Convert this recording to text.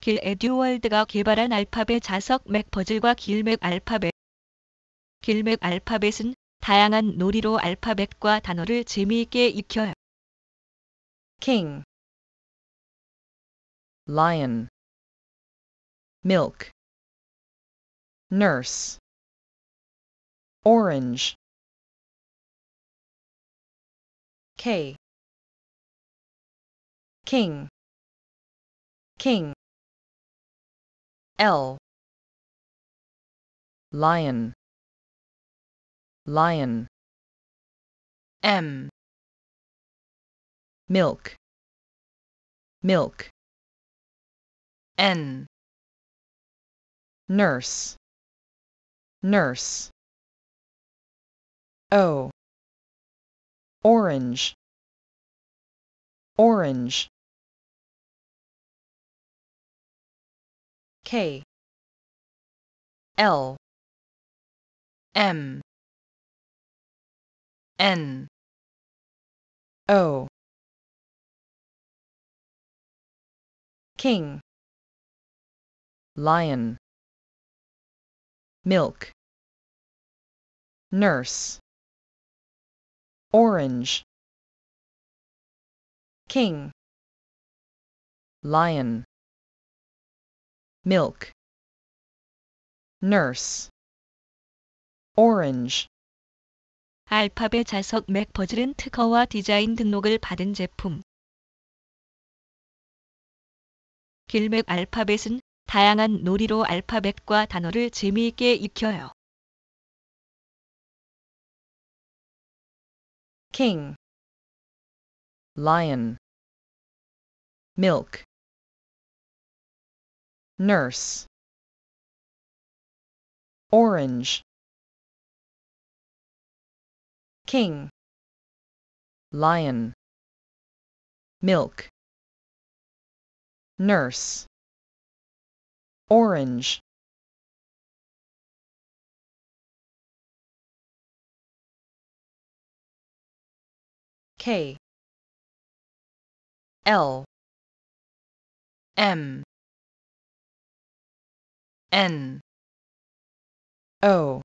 길 에듀월드가 개발한 알파벳 자석 맥버즐과 길맥 알파벳 길맥 알파벳은 다양한 놀이로 알파벳과 단어를 재미있게 익혀요. king lion milk nurse orange K king king L lion lion M milk milk N nurse nurse O orange orange K L M N O King Lion Milk Nurse Orange King Lion milk nurse orange 알파벳 자석 맥 버즐은 특허와 디자인 등록을 받은 제품 길맥 알파벳은 다양한 놀이로 알파벳과 단어를 재미있게 익혀요. king lion milk nurse orange king lion milk nurse orange K L M N O